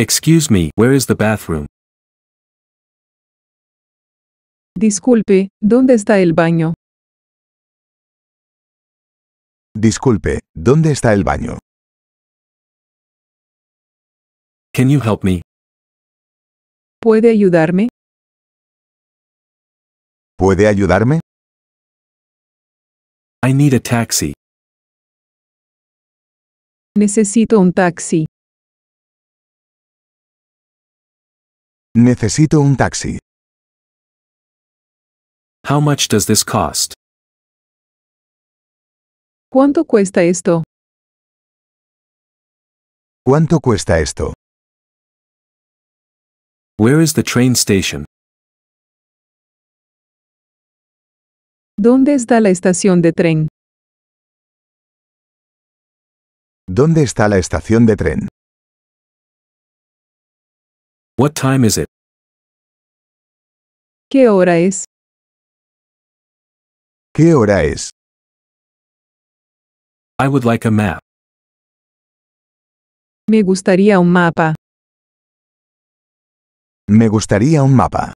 Excuse me, where is the bathroom? Disculpe, ¿dónde está el baño? Disculpe, ¿dónde está el baño? Can you help me? ¿Puede ayudarme? ¿Puede ayudarme? I need a taxi. Necesito un taxi. Necesito un taxi. How much does this cost? ¿Cuánto cuesta esto? ¿Cuánto cuesta esto? Where is the train station? ¿Dónde está la estación de tren? ¿Dónde está la estación de tren? What time is it? ¿Qué hora es? ¿Qué hora es? I would like a map. Me gustaría un mapa. Me gustaría un mapa.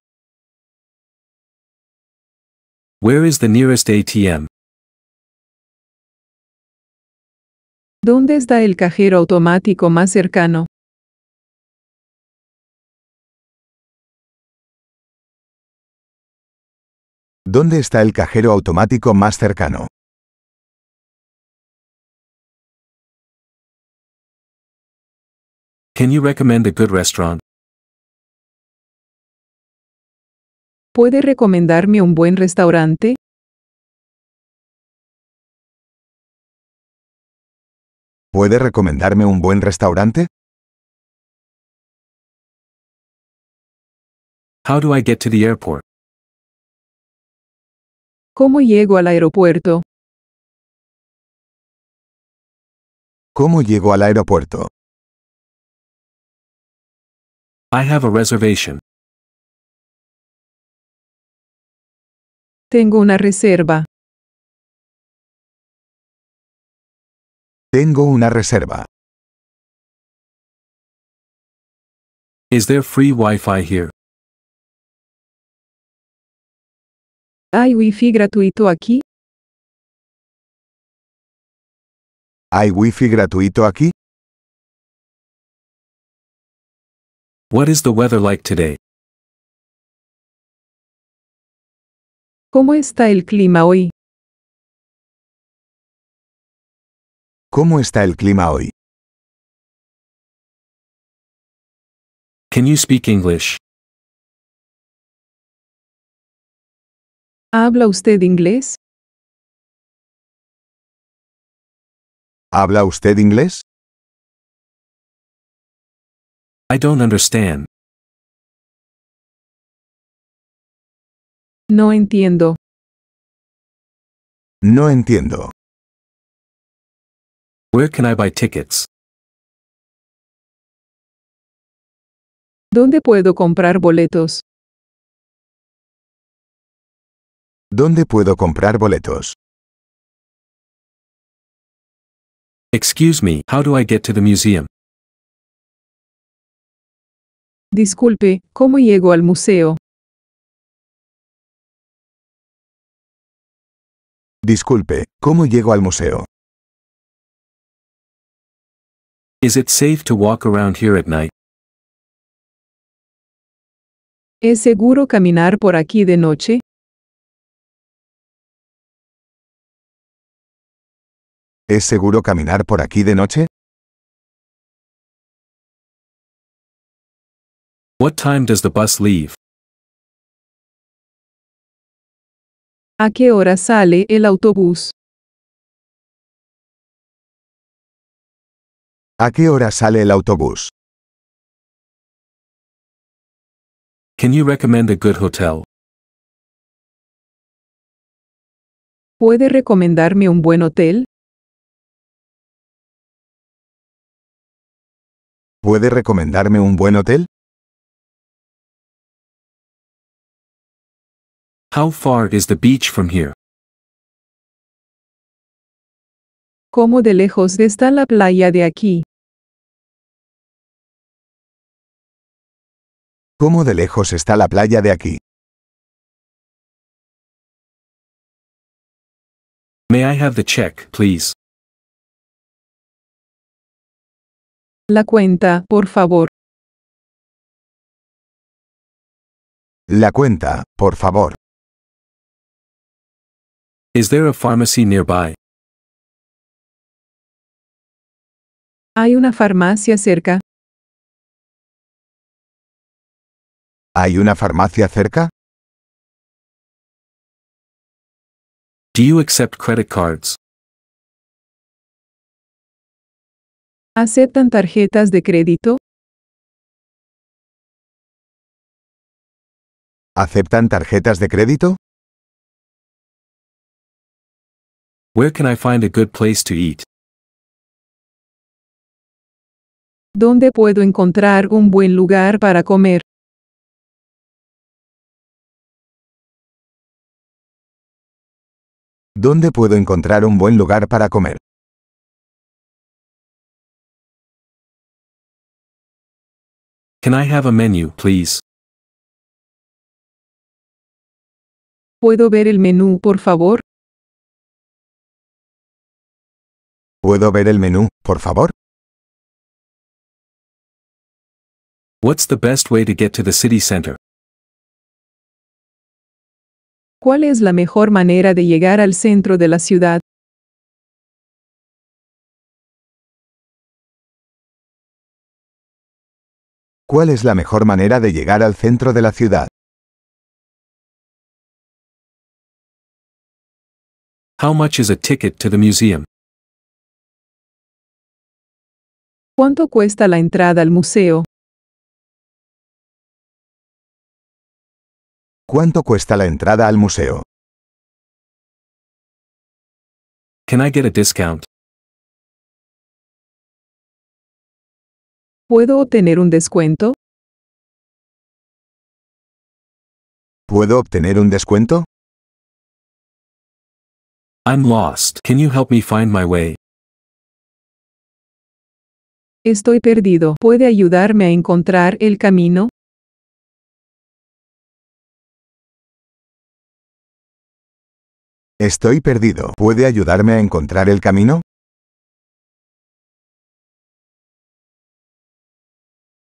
Where is the nearest ATM? ¿Dónde está el cajero automático más cercano? ¿Dónde está el cajero automático más cercano? Can you recommend a good restaurant? ¿Puede recomendarme un buen restaurante? ¿Puede recomendarme un buen restaurante? How do I get to the airport? ¿Cómo llego al aeropuerto? ¿Cómo llego al aeropuerto? I have a reservation. Tengo una reserva. Tengo una reserva. Is there free Wi-Fi here? Hay wifi gratuito aquí? ¿Hay wifi gratuito aquí? What is the weather like today? ¿Cómo está el clima hoy? ¿Cómo está el clima hoy? Can you speak English? ¿Habla usted inglés? ¿Habla usted inglés? I don't understand. No entiendo. No entiendo. Where can I buy tickets? ¿Dónde puedo comprar boletos? ¿Dónde puedo comprar boletos? Excuse me, how do I get to the museum? Disculpe, ¿cómo llego al museo? Disculpe, ¿cómo llego al museo? Is it safe to walk around here at night? ¿Es seguro caminar por aquí de noche? ¿Es seguro caminar por aquí de noche? time does the bus leave? ¿A qué hora sale el autobús? ¿A qué hora sale el autobús? Can you recommend a good hotel? ¿Puede recomendarme un buen hotel? ¿Puede recomendarme un buen hotel? How far is the beach from here? ¿Cómo de lejos está la playa de aquí? ¿Cómo de lejos está la playa de aquí? May I have the check, please? La cuenta, por favor. La cuenta, por favor. Is there a pharmacy nearby? ¿Hay una farmacia cerca? ¿Hay una farmacia cerca? Do you accept credit cards? ¿Aceptan tarjetas de crédito? ¿Aceptan tarjetas de crédito? Where can I find a good place to eat? ¿Dónde puedo encontrar un buen lugar para comer? ¿Dónde puedo encontrar un buen lugar para comer? Can I have a menu, please? ¿Puedo ver el menú, por favor? ¿Puedo ver el menú, por favor? What's the best way to get to the city center? ¿Cuál es la mejor manera de llegar al centro de la ciudad? ¿Cuál es la mejor manera de llegar al centro de la ciudad? How much is a ticket to the museum? ¿Cuánto cuesta la entrada al museo? ¿Cuánto cuesta la entrada al museo? Can I get a discount? ¿Puedo obtener un descuento? ¿Puedo obtener un descuento? I'm lost. Can you help me find my way? Estoy perdido. ¿Puede ayudarme a encontrar el camino? Estoy perdido. ¿Puede ayudarme a encontrar el camino?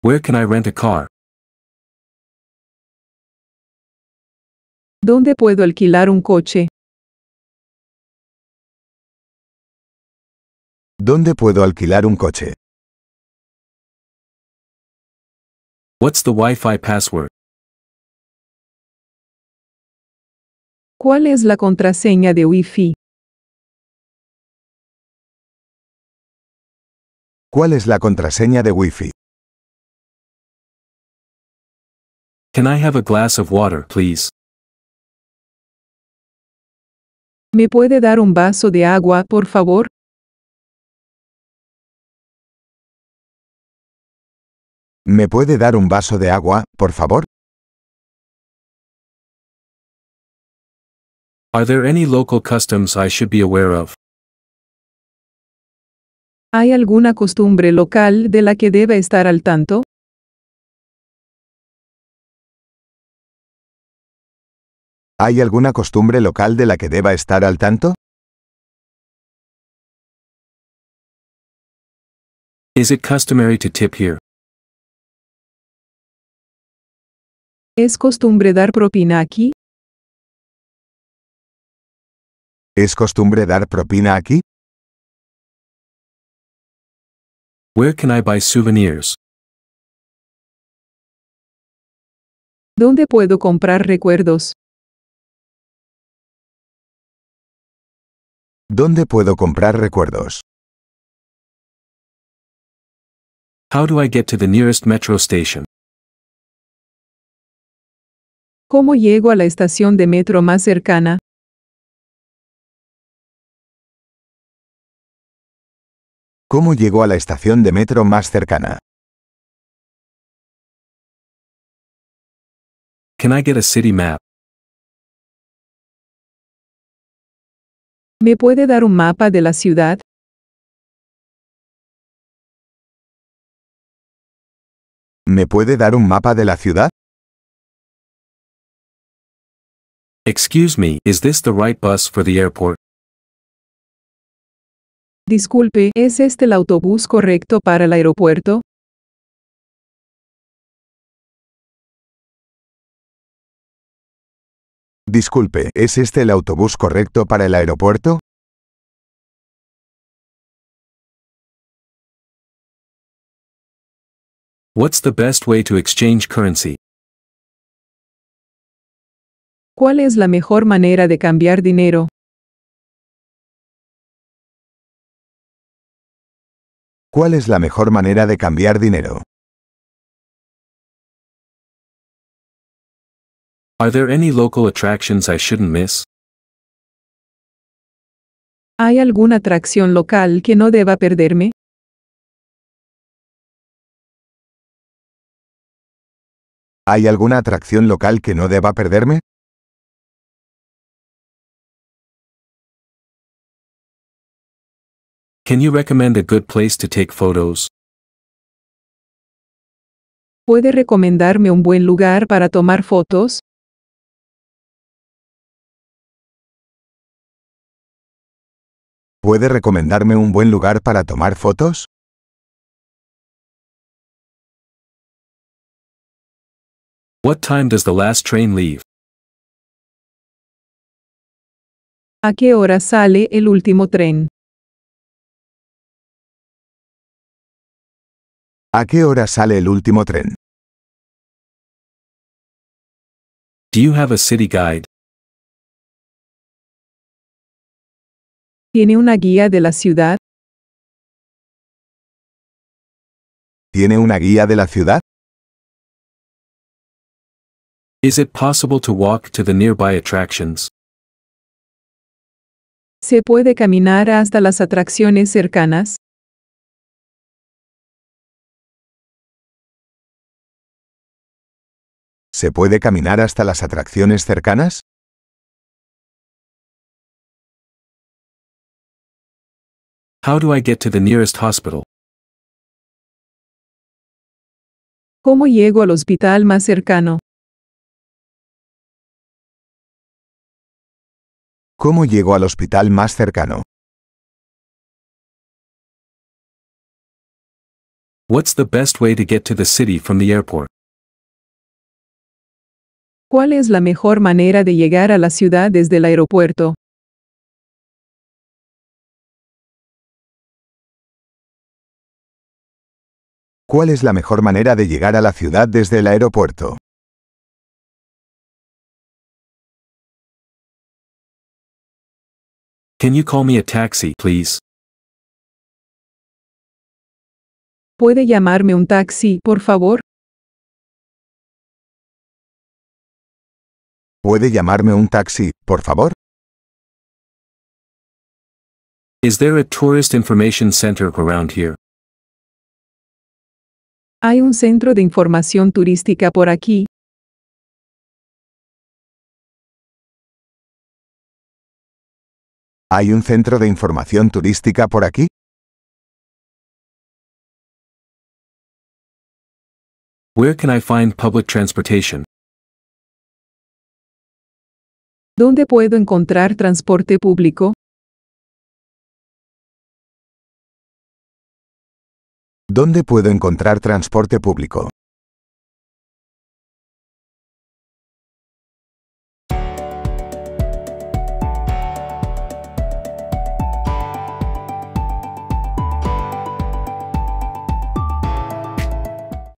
Where can I rent a car? ¿Dónde puedo alquilar un coche? ¿Dónde puedo alquilar un coche? What's the Wi-Fi password? ¿Cuál es la contraseña de Wi-Fi? ¿Cuál es la contraseña de Wi-Fi? Can I have a glass of water, please? ¿Me puede dar un vaso de agua, por favor? ¿Me puede dar un vaso de agua, por favor? Are there any local customs I should be aware of? ¿Hay alguna costumbre local de la que deba estar al tanto? ¿Hay alguna costumbre local de la que deba estar al tanto? it customary to tip here? ¿Es costumbre dar propina aquí? ¿Es costumbre dar propina aquí? Where can I buy souvenirs? ¿Dónde puedo comprar recuerdos? ¿Dónde puedo comprar recuerdos? How do I get to the nearest metro station? ¿Cómo llego a la estación de metro más cercana? ¿Cómo llego a la estación de metro más cercana? Can I get a city map? ¿Me puede dar un mapa de la ciudad? ¿Me puede dar un mapa de la ciudad? Excuse me, is this the right bus for the airport? Disculpe, ¿es este el autobús correcto para el aeropuerto? Disculpe, ¿es este el autobús correcto para el aeropuerto? What's the best way to exchange currency? ¿Cuál es la mejor manera de cambiar dinero? ¿Cuál es la mejor manera de cambiar dinero? any local attractions I shouldn't miss? ¿Hay alguna atracción local que no deba perderme? ¿Hay alguna atracción local que no deba perderme? Can you recommend a good place to take photos? ¿Puede recomendarme un buen lugar para tomar fotos? ¿Puede recomendarme un buen lugar para tomar fotos? What time does the last train leave? ¿A qué hora sale el último tren? ¿A qué hora sale el último tren? Do you have a city guide? ¿Tiene una guía de la ciudad? ¿Tiene una guía de la ciudad? it possible to walk to the nearby attractions? ¿Se puede caminar hasta las atracciones cercanas? ¿Se puede caminar hasta las atracciones cercanas? do I get to the nearest hospital? ¿Cómo llego al hospital más cercano? ¿Cómo llego al hospital más cercano? What's the best way to get to the city from the airport? ¿Cuál es la mejor manera de llegar a la ciudad desde el aeropuerto? ¿Cuál es la mejor manera de llegar a la ciudad desde el aeropuerto? Can you call me a taxi, please? ¿Puede llamarme un taxi, por favor? ¿Puede llamarme un taxi, por favor? Is there a tourist information center around here? Hay un centro de información turística por aquí. ¿Hay un centro de información turística por aquí? Where can I find public transportation? ¿Dónde puedo encontrar transporte público? ¿Dónde puedo encontrar transporte público?